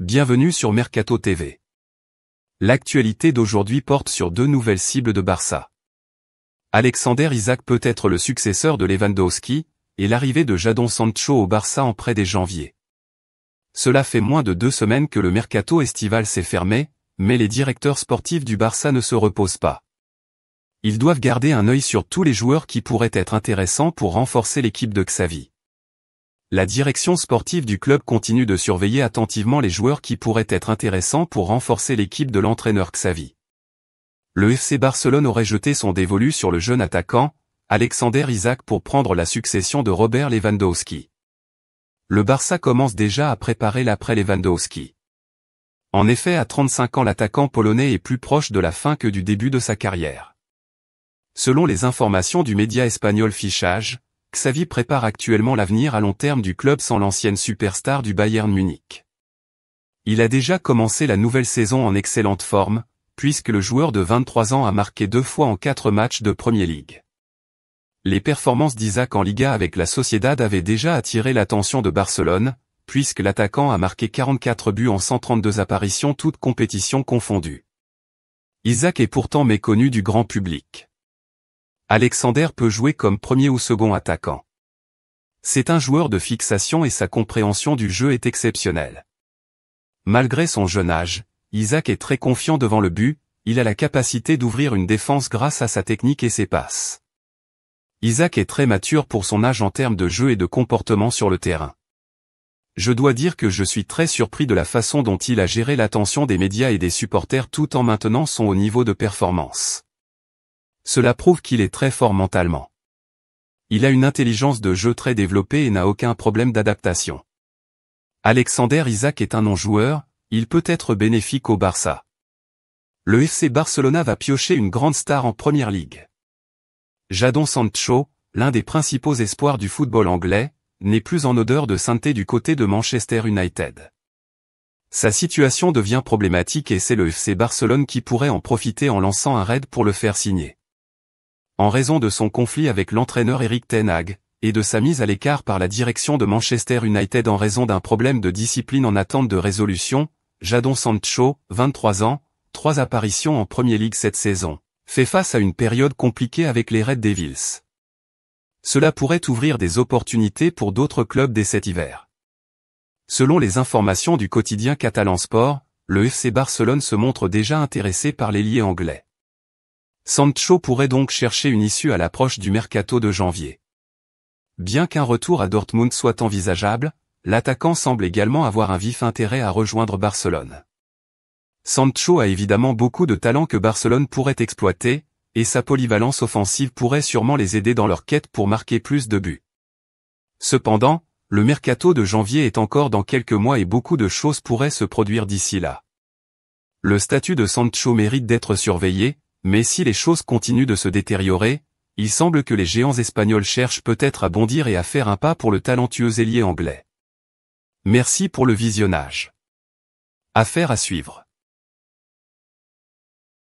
Bienvenue sur Mercato TV. L'actualité d'aujourd'hui porte sur deux nouvelles cibles de Barça. Alexander Isaac peut être le successeur de Lewandowski, et l'arrivée de Jadon Sancho au Barça en près dès janvier. Cela fait moins de deux semaines que le mercato estival s'est fermé, mais les directeurs sportifs du Barça ne se reposent pas. Ils doivent garder un œil sur tous les joueurs qui pourraient être intéressants pour renforcer l'équipe de Xavi. La direction sportive du club continue de surveiller attentivement les joueurs qui pourraient être intéressants pour renforcer l'équipe de l'entraîneur Xavi. Le FC Barcelone aurait jeté son dévolu sur le jeune attaquant, Alexander Isaac pour prendre la succession de Robert Lewandowski. Le Barça commence déjà à préparer l'après Lewandowski. En effet, à 35 ans, l'attaquant polonais est plus proche de la fin que du début de sa carrière. Selon les informations du média espagnol Fichage, Xavi prépare actuellement l'avenir à long terme du club sans l'ancienne superstar du Bayern Munich. Il a déjà commencé la nouvelle saison en excellente forme, puisque le joueur de 23 ans a marqué deux fois en quatre matchs de Premier League. Les performances d'Isaac en Liga avec la Sociedad avaient déjà attiré l'attention de Barcelone, puisque l'attaquant a marqué 44 buts en 132 apparitions toutes compétitions confondues. Isaac est pourtant méconnu du grand public. Alexander peut jouer comme premier ou second attaquant. C'est un joueur de fixation et sa compréhension du jeu est exceptionnelle. Malgré son jeune âge, Isaac est très confiant devant le but, il a la capacité d'ouvrir une défense grâce à sa technique et ses passes. Isaac est très mature pour son âge en termes de jeu et de comportement sur le terrain. Je dois dire que je suis très surpris de la façon dont il a géré l'attention des médias et des supporters tout en maintenant son haut niveau de performance. Cela prouve qu'il est très fort mentalement. Il a une intelligence de jeu très développée et n'a aucun problème d'adaptation. Alexander Isaac est un non-joueur, il peut être bénéfique au Barça. Le FC Barcelona va piocher une grande star en Première League. Jadon Sancho, l'un des principaux espoirs du football anglais, n'est plus en odeur de sainteté du côté de Manchester United. Sa situation devient problématique et c'est le FC Barcelone qui pourrait en profiter en lançant un raid pour le faire signer en raison de son conflit avec l'entraîneur Eric Ten Hag, et de sa mise à l'écart par la direction de Manchester United en raison d'un problème de discipline en attente de résolution, Jadon Sancho, 23 ans, trois apparitions en Premier League cette saison, fait face à une période compliquée avec les Red Devils. Cela pourrait ouvrir des opportunités pour d'autres clubs dès cet hiver. Selon les informations du quotidien Catalan Sport, le FC Barcelone se montre déjà intéressé par l'ailier anglais. Sancho pourrait donc chercher une issue à l'approche du mercato de janvier. Bien qu'un retour à Dortmund soit envisageable, l'attaquant semble également avoir un vif intérêt à rejoindre Barcelone. Sancho a évidemment beaucoup de talents que Barcelone pourrait exploiter, et sa polyvalence offensive pourrait sûrement les aider dans leur quête pour marquer plus de buts. Cependant, le mercato de janvier est encore dans quelques mois et beaucoup de choses pourraient se produire d'ici là. Le statut de Sancho mérite d'être surveillé, mais si les choses continuent de se détériorer, il semble que les géants espagnols cherchent peut-être à bondir et à faire un pas pour le talentueux ailier anglais. Merci pour le visionnage. Affaire à suivre.